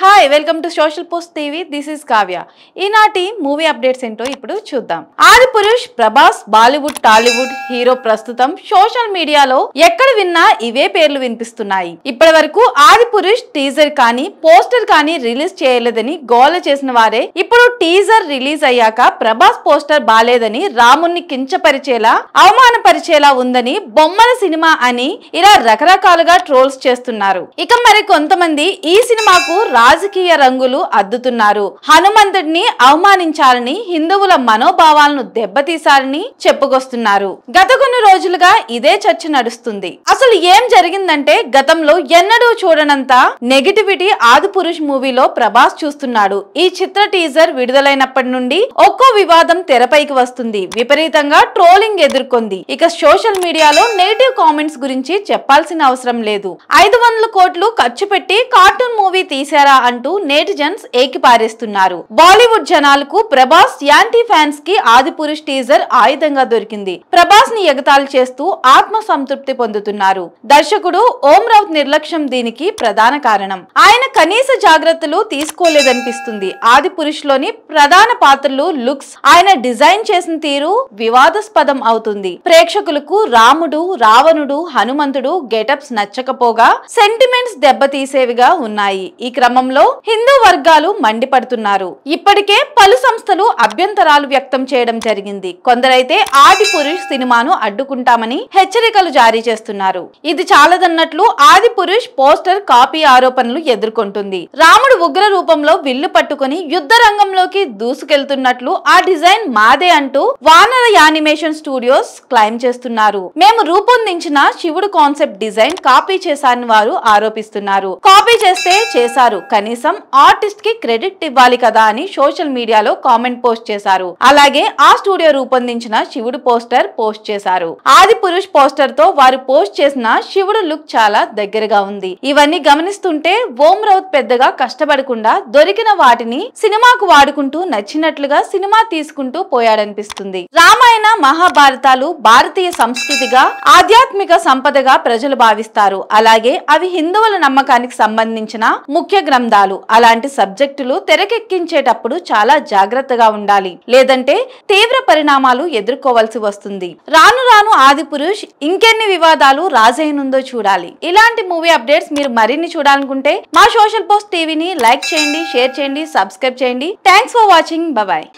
hi welcome to social post TV this is Kavya ఈనాటి movie updates ఏంటో ఇప్పుడు చూద్దాం Adipurush Prabhas Bollywood Tollywood hero ప్రస్తుతం సోషల్ మీడియాలో ఎక్కడ విన్నా ఇవే పేర్లు వినిపిస్తున్నాయి ఇప్పటి వరకు ఆది పురుష్ టీజర్ కానీ పోస్టర్ కానీ రిలీజ్ చేయలేదని గోల చేసిన వారే ఇప్పుడు టీజర్ రిలీజ్ అయ్యాక ప్రభాస్ పోస్టర్ బాలేదని రాముణ్ణి కించపరిచేలా అవమానపరిచేలా ఉందని బొమ్మల సినిమా అని ఇలా రకరకాలుగా ట్రోల్స్ చేస్తున్నారు ఇక మరి కొంతమంది ఈ సినిమాకు రా రాజకీయ రంగులు అద్దుతున్నారు హనుమంతుడిని అవమానించాలని హిందువుల మనోభావాలను దెబ్బతీశారని చెప్పుకొస్తున్నారు గత కొన్ని రోజులుగా ఇదే చర్చ నడుస్తుంది అసలు ఏం జరిగిందంటే గతంలో ఎన్నడూ చూడనంత నెగిటివిటీ ఆది పురుష్ మూవీలో ప్రభాస్ చూస్తున్నాడు ఈ చిత్ర టీజర్ విడుదలైనప్పటి నుండి ఒక్కో వివాదం తెరపైకి వస్తుంది విపరీతంగా ట్రోలింగ్ ఎదుర్కొంది ఇక సోషల్ మీడియాలో నెగిటివ్ కామెంట్స్ గురించి చెప్పాల్సిన అవసరం లేదు ఐదు వందల కోట్లు ఖర్చు పెట్టి కార్టూన్ మూవీ తీసారా రా అంటూ నేటిజన్స్ ఏకిపారేస్తున్నారు బాలీవుడ్ జనాలకు ప్రభాస్ యాంటీ ఫ్యాన్స్ కి ఆదిపురుష్ టీజర్ ఆయుధంగా దొరికింది ప్రభాస్ ని ఎగతాళి చేస్తూ ఆత్మ సంతృప్తి పొందుతున్నారు దర్శకుడు ఓం రౌత్ నిర్లక్ష్యం దీనికి ప్రధాన కారణం ఆయన కనీస జాగ్రత్తలు తీసుకోలేదనిపిస్తుంది ఆదిపురుష్ లోని ప్రధాన పాత్రలు లుక్స్ ఆయన డిజైన్ చేసిన తీరు వివాదాస్పదం అవుతుంది ప్రేక్షకులకు రాముడు రావణుడు హనుమంతుడు గెటప్స్ నచ్చకపోగా సెంటిమెంట్స్ దెబ్బతీసేవిగా ఉన్నాయి ఈ క్రమం విషయంలో హిందూ వర్గాలు మండిపడుతున్నారు ఇప్పటికే పలు సంస్థలు అభ్యంతరాలు వ్యక్తం చేయడం జరిగింది కొందరైతే ఆది పురుష్ సినిమాను అడ్డుకుంటామని హెచ్చరికలు జారీ చేస్తున్నారు ఇది చాలదన్నట్లు ఆది పురుష్ పోస్టర్ కాపీ ఆరోపణలు ఎదుర్కొంటుంది రాముడు ఉగ్ర రూపంలో విల్లు పట్టుకుని యుద్ధ రంగంలోకి దూసుకెళ్తున్నట్లు ఆ డిజైన్ మాదే అంటూ వానర యానిమేషన్ స్టూడియోస్ క్లైమ్ చేస్తున్నారు మేము రూపొందించిన శివుడు కాన్సెప్ట్ డిజైన్ కాపీ చేశారని వారు ఆరోపిస్తున్నారు కాపీ చేస్తే చేశారు కనీసం ఆర్టిస్ట్ కి క్రెడిట్ ఇవ్వాలి కదా అని సోషల్ మీడియాలో కామెంట్ పోస్ట్ చేశారు అలాగే ఆ స్టూడియో రూపొందించిన శివుడు పోస్టర్ పోస్ట్ చేశారు ఆది పురుష్ పోస్టర్ తో వారు పోస్ట్ చేసిన శివుడు లుక్ చాలా దగ్గరగా ఉంది ఇవన్నీ గమనిస్తుంటే ఓం రౌత్ పెద్దగా కష్టపడకుండా దొరికిన వాటిని సినిమాకు వాడుకుంటూ నచ్చినట్లుగా సినిమా తీసుకుంటూ పోయాడనిపిస్తుంది రామాయణ మహాభారతాలు భారతీయ సంస్కృతిగా ఆధ్యాత్మిక సంపదగా ప్రజలు భావిస్తారు అలాగే అవి హిందువుల నమ్మకానికి సంబంధించిన ముఖ్య గ్రంథం సంబంధాలు అలాంటి సబ్జెక్టులు తెరకెక్కించేటప్పుడు చాలా జాగ్రత్తగా ఉండాలి లేదంటే తీవ్ర పరిణామాలు ఎదుర్కోవాల్సి వస్తుంది రాను రాను ఆది పురుష్ ఇంకెన్ని వివాదాలు రాజైనందో చూడాలి ఇలాంటి మూవీ అప్డేట్స్ మీరు మరిన్ని చూడాలనుకుంటే మా సోషల్ పోస్ట్ టీవీని లైక్ చేయండి షేర్ చేయండి సబ్స్క్రైబ్ చేయండి థ్యాంక్స్ ఫర్ వాచింగ్ బాయ్